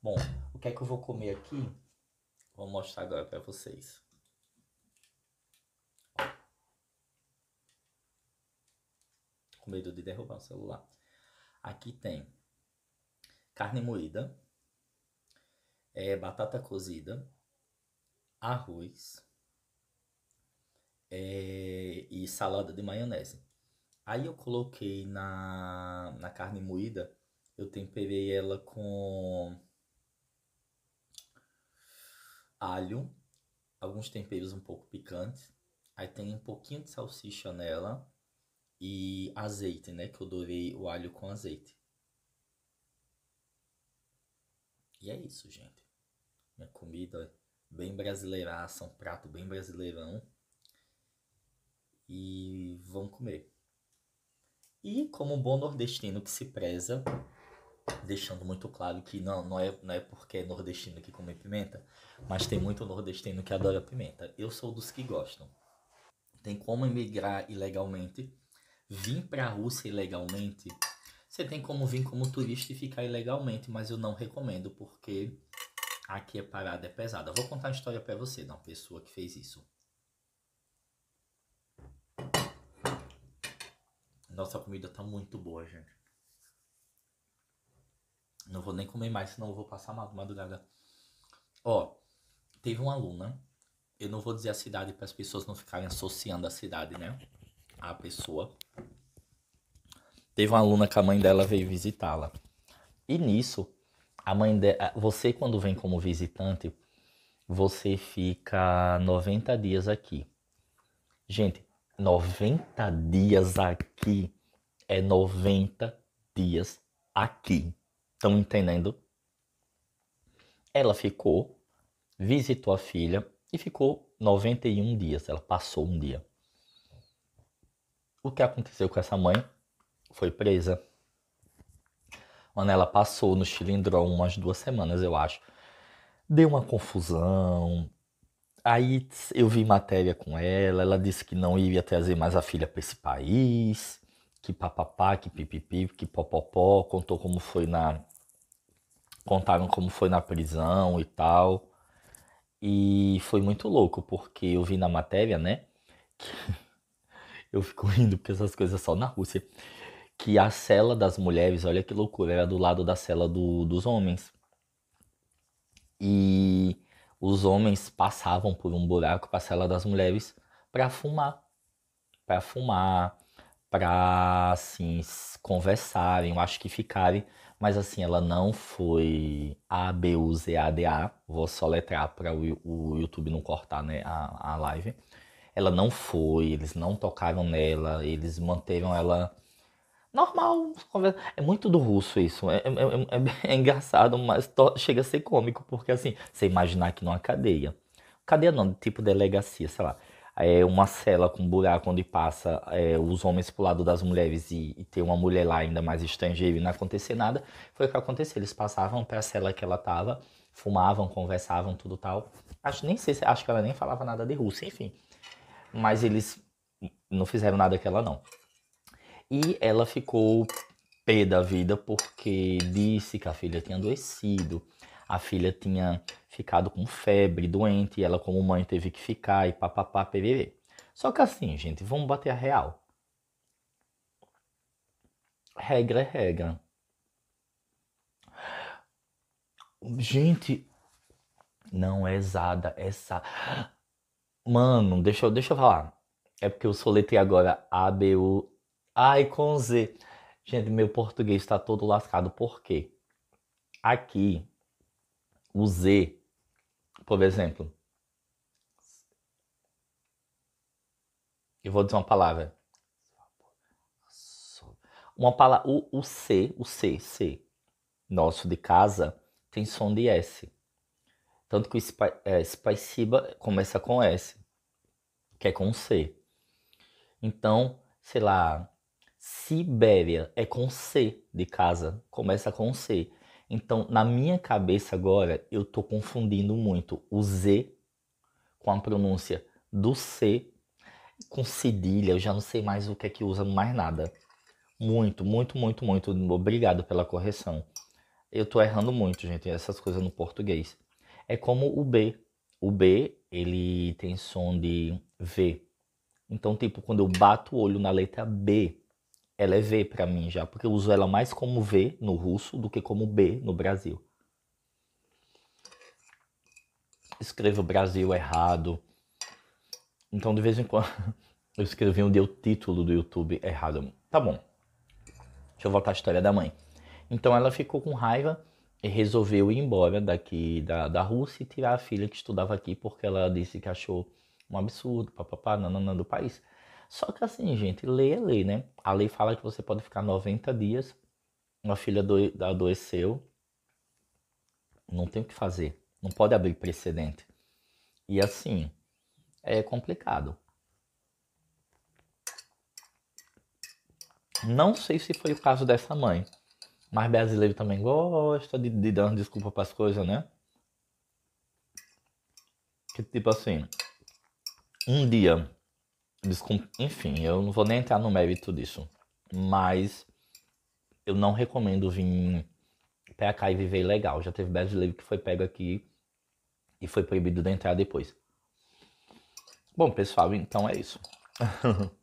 Bom, o que é que eu vou comer aqui? Vou mostrar agora para vocês. Com medo de derrubar o celular. Aqui tem carne moída, é, batata cozida, arroz é, e salada de maionese. Aí eu coloquei na, na carne moída, eu temperei ela com alho, alguns temperos um pouco picantes. Aí tem um pouquinho de salsicha nela e azeite, né? Que eu dourei o alho com azeite. E é isso, gente. Minha comida bem brasileiraça, um prato bem brasileirão. E vamos comer. E como um bom nordestino que se preza, deixando muito claro que não, não, é, não é porque é nordestino que come pimenta, mas tem muito nordestino que adora pimenta. Eu sou dos que gostam. Tem como emigrar ilegalmente, vir para a Rússia ilegalmente. Você tem como vir como turista e ficar ilegalmente, mas eu não recomendo porque aqui a parada é pesada. Eu vou contar uma história para você de uma pessoa que fez isso. Nossa, comida tá muito boa, gente. Não vou nem comer mais, senão eu vou passar mal madrugada. Ó, teve uma aluna. Eu não vou dizer a cidade para as pessoas não ficarem associando a cidade, né? A pessoa. Teve uma aluna que a mãe dela veio visitá-la. E nisso, a mãe dela, você quando vem como visitante, você fica 90 dias aqui. Gente, 90 dias aqui é 90 dias aqui. Estão entendendo? Ela ficou, visitou a filha e ficou 91 dias. Ela passou um dia. O que aconteceu com essa mãe? Foi presa. Quando ela passou no cilindro umas duas semanas, eu acho. Deu uma confusão. Aí eu vi matéria com ela. Ela disse que não iria trazer mais a filha para esse país que papapá, que pipipi, que popopó, contou como foi na. Contaram como foi na prisão e tal. E foi muito louco, porque eu vi na matéria, né? Que... eu fico rindo porque essas coisas só na Rússia. Que a cela das mulheres, olha que loucura, era do lado da cela do, dos homens. E os homens passavam por um buraco para a cela das mulheres para fumar. Para fumar, para assim conversarem, eu acho que ficarem, mas assim, ela não foi A B U Z A D A, vou só letrar para o, o, YouTube não cortar, né, a, a live. Ela não foi, eles não tocaram nela, eles manteram ela normal. É muito do russo isso. É, é, é, é, é engraçado, mas to, chega a ser cômico, porque assim, você imaginar que numa cadeia. Cadeia não, tipo delegacia, sei lá é, uma cela com um buraco onde passa é, os homens pro lado das mulheres e, e ter uma mulher lá ainda mais estrangeira e não acontecer nada, foi o que aconteceu. Eles passavam pra cela que ela tava, fumavam, conversavam, tudo tal. Acho nem sei, acho que ela nem falava nada de russo enfim. Mas eles não fizeram nada com ela não. E ela ficou pé da vida porque disse que a filha tinha adoecido a filha tinha ficado com febre, doente, e ela como mãe teve que ficar e papapá, pererê. Só que assim, gente, vamos bater a real. Regra é regra. Gente, não é exada essa. É Mano, deixa eu, deixa eu falar. É porque eu soletei agora A, B, U, ai com Z. Gente, meu português está todo lascado. Por quê? Aqui o Z, por exemplo. Eu vou dizer uma palavra. Uma palavra, o, o C, o C, C, nosso de casa, tem som de S. Tanto que o spa, é, começa com S, que é com C. Então, sei lá, Sibéria é com C de casa, começa com C. Então, na minha cabeça agora, eu estou confundindo muito o Z com a pronúncia do C com cedilha, eu já não sei mais o que é que usa mais nada. Muito, muito, muito, muito obrigado pela correção. Eu estou errando muito, gente, essas coisas no português. É como o B. O B, ele tem som de V. Então, tipo, quando eu bato o olho na letra B, ela é V para mim já, porque eu uso ela mais como V no russo do que como B no Brasil. Escrevo Brasil errado. Então, de vez em quando, eu escrevi um dia o título do YouTube errado. Tá bom. Deixa eu voltar à história da mãe. Então, ela ficou com raiva e resolveu ir embora daqui da, da Rússia e tirar a filha que estudava aqui, porque ela disse que achou um absurdo, papapá, nananã do país. Só que assim, gente, lei é lei, né? A lei fala que você pode ficar 90 dias, uma filha adoeceu, não tem o que fazer, não pode abrir precedente. E assim, é complicado. Não sei se foi o caso dessa mãe, mas brasileiro também gosta de, de dar uma desculpa para as coisas, né? Que tipo assim, um dia enfim, eu não vou nem entrar no mérito disso. Mas eu não recomendo vir pra cá e viver legal. Já teve brasileiro que foi pego aqui e foi proibido de entrar depois. Bom, pessoal, então é isso.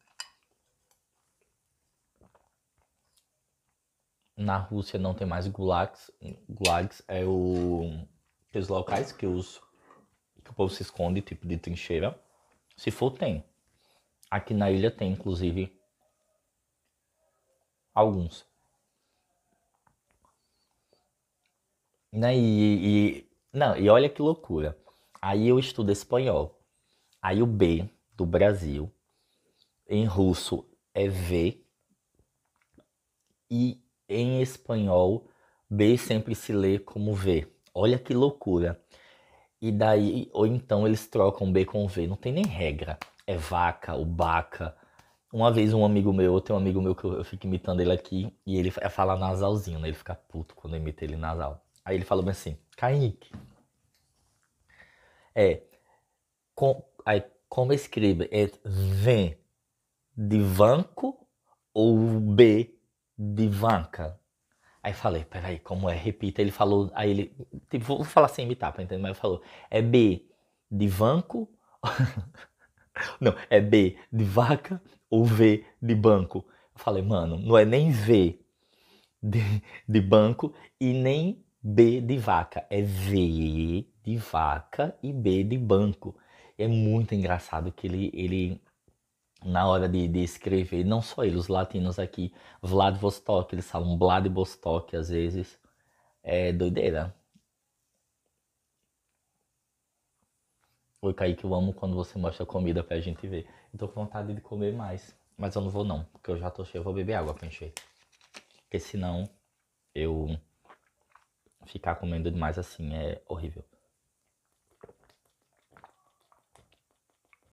Na Rússia não tem mais gulags. Gulags é o os locais que os que o povo se esconde, tipo de trincheira. Se for, tem. Aqui na ilha tem, inclusive, alguns. Né? E, e, não, e olha que loucura. Aí eu estudo espanhol. Aí o B do Brasil, em russo é V, e em espanhol B sempre se lê como V. Olha que loucura. E daí, ou então eles trocam B com V, não tem nem regra é vaca, o baca. Uma vez um amigo meu, tem um amigo meu que eu, eu fico imitando ele aqui, e ele é fala nasalzinho, né? Ele fica puto quando eu imito ele nasal. Aí ele falou bem assim, Kaique. É. Com, aí, como escreve? É vem de banco ou B de vanca? Aí falei, peraí, como é? Repita. Ele falou, aí ele, tipo, vou falar sem imitar pra entender, mas ele falou, é B de banco não, é B de vaca ou V de banco. Eu falei, mano, não é nem V de, de banco e nem B de vaca. É V de vaca e B de banco. É muito engraçado que ele, ele na hora de, de, escrever, não só ele, os latinos aqui, Vladivostok, eles falam Vladivostok às vezes. É doideira. Oi, Kaique, eu amo quando você mostra comida pra gente ver. Eu tô com vontade de comer mais, mas eu não vou não, porque eu já tô cheio, eu vou beber água pra encher. Porque senão eu ficar comendo demais assim é horrível.